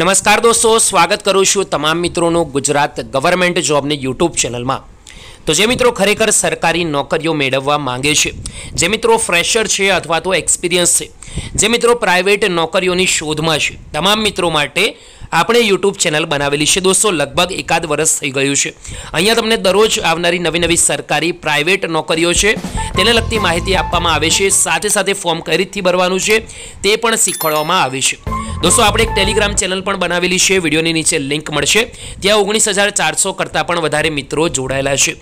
નમસ્કાર દોસ્તો સ્વાગત કરું છું તમામ મિત્રોનું ગુજરાત ગવર્મેન્ટ જોબની યુટ્યુબ ચેનલમાં તો જે મિત્રો ખરેખર સરકારી નોકરીઓ મેળવવા માંગે છે જે મિત્રો ફ્રેશર છે અથવા તો એક્સપિરિયન્સ છે જે મિત્રો પ્રાઇવેટ નોકરીઓની શોધમાં છે તમામ મિત્રો માટે આપણે યુટ્યુબ ચેનલ બનાવેલી છે દોસ્તો લગભગ એકાદ વર્ષ થઈ ગયું છે અહીંયા તમને દરરોજ આવનારી નવી નવી સરકારી પ્રાઇવેટ નોકરીઓ છે તેને લગતી માહિતી આપવામાં આવે છે સાથે સાથે ફોર્મ કઈ રીતથી ભરવાનું છે તે પણ શીખવાડવામાં આવે છે દોસ્તો આપણે એક ટેલિગ્રામ ચેનલ પણ બનાવેલી છે વિડીયોની નીચે લિંક મળશે ત્યાં ઓગણીસ હજાર ચારસો કરતાં પણ વધારે મિત્રો જોડાયેલા છે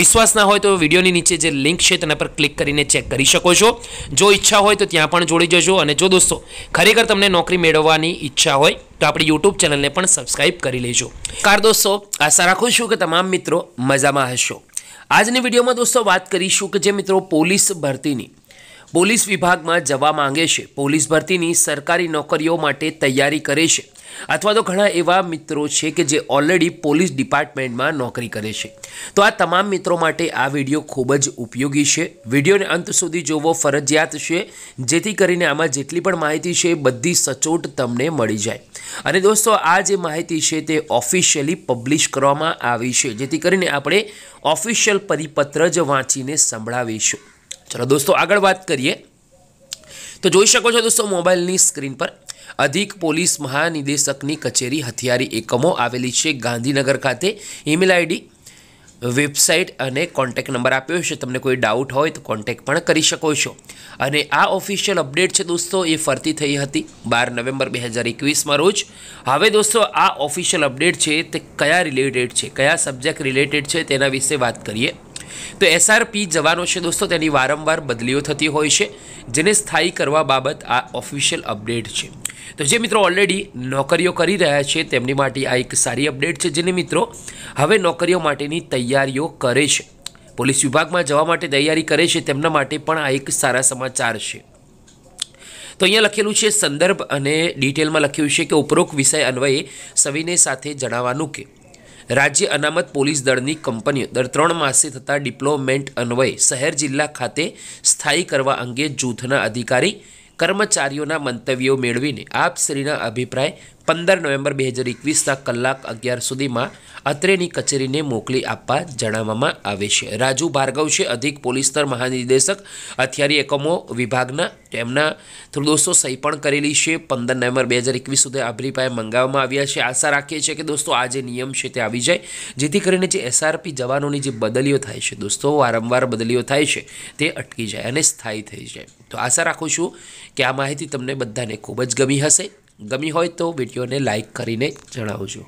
વિશ્વાસ ના હોય તો વિડીયોની નીચે જે લિંક છે તેના પર ક્લિક કરીને ચેક કરી શકો છો જો ઈચ્છા હોય તો ત્યાં પણ જોડી જજો અને જો દોસ્તો ખરેખર તમને નોકરી મેળવવાની ઈચ્છા હોય તો આપણી યુટ્યુબ ચેનલને પણ સબસ્ક્રાઈબ કરી લેજો કાર દોસ્તો આશા રાખું છું કે તમામ મિત્રો મજામાં હશો આજની વિડીયોમાં દોસ્તો વાત કરીશું કે જે મિત્રો પોલીસ ભરતીની પોલીસ વિભાગમાં જવા માંગે છે પોલીસ ભરતીની સરકારી નોકરીઓ માટે તૈયારી કરે છે અથવા તો ઘણા એવા મિત્રો છે કે જે ઓલરેડી પોલીસ ડિપાર્ટમેન્ટમાં નોકરી કરે છે તો આ તમામ મિત્રો માટે આ વિડીયો ખૂબ જ ઉપયોગી છે વિડીયોને અંત સુધી જોવો ફરજિયાત છે જેથી કરીને આમાં જેટલી પણ માહિતી છે બધી સચોટ તમને મળી જાય અને દોસ્તો આ જે માહિતી છે તે ઓફિશિયલી પબ્લિશ કરવામાં આવી છે જેથી કરીને આપણે ઓફિશિયલ પરિપત્ર જ વાંચીને સંભળાવીશું ચલો દોસ્તો આગળ વાત કરીએ તો જોઈ શકો છો દોસ્તો મોબાઈલની સ્ક્રીન પર અધિક પોલીસ મહાનિદેશકની કચેરી હથિયારી એકમો આવેલી છે ગાંધીનગર ખાતે ઈમેલ આઈડી વેબસાઇટ અને કોન્ટેક નંબર આપ્યો છે તમને કોઈ ડાઉટ હોય તો કોન્ટેક પણ કરી શકો છો અને આ ઓફિશિયલ અપડેટ છે દોસ્તો એ ફરતી થઈ હતી બાર નવેમ્બર બે હજાર એકવીસમાં રોજ હવે દોસ્તો આ ઓફિશિયલ અપડેટ છે તે કયા રિલેટેડ છે કયા સબ્જેક્ટ રિલેટેડ છે તેના વિશે વાત કરીએ તો એસઆરપી જવાનો છે દોસ્તો તેની વારંવાર બદલીઓ થતી હોય છે જેને સ્થાયી કરવા બાબત આ ઓફિશિયલ અપડેટ છે તો જે મિત્રો ઓલરેડી નોકરીઓ કરી રહ્યા છે તેમની માટે આ એક સારી અપડેટ છે જેને મિત્રો હવે નોકરીઓ માટેની તૈયારીઓ કરે છે પોલીસ વિભાગમાં જવા માટે તૈયારી કરે છે તેમના માટે પણ આ એક સારા સમાચાર છે તો અહીંયા લખેલું છે સંદર્ભ અને ડિટેલમાં લખ્યું છે કે ઉપરોક્ત વિષય અન્વયે સવિને સાથે જણાવવાનું કે રાજ્ય અનામત પોલીસ દળની કંપનીઓ દર ત્રણ માસે થતા ડિપ્લોમેન્ટ અન્વયે શહેર જિલ્લા ખાતે સ્થાયી કરવા અંગે જૂથના અધિકારી કર્મચારીઓના મંતવ્યો મેળવીને આપશ્રીના અભિપ્રાય પંદર નવેમ્બર બે હજાર એકવીસના કલાક અગિયાર સુધીમાં અત્રેની કચેરીને મોકલી આપવા જણાવવામાં આવે છે રાજુ ભાર્ગવ છે અધિક પોલીસ સ્તર મહાનિદેશક હથિયારી એકમો વિભાગના તેમના દોસ્તો સહી પણ કરેલી છે પંદર નવેમ્બર બે હજાર એકવીસ સુધી આભરી પાસે મંગાવવામાં આવ્યા છે આશા રાખીએ છીએ કે દોસ્તો આ જે નિયમ છે તે આવી જાય જેથી કરીને જે એસઆરપી જવાનોની જે બદલીઓ થાય છે દોસ્તો વારંવાર બદલીઓ થાય છે તે અટકી જાય અને સ્થાયી થઈ જાય તો આશા રાખું છું કે આ માહિતી તમને બધાને ખૂબ જ ગમી હશે ગમી હોય તો વિડીયોને લાઇક કરીને જણાવજો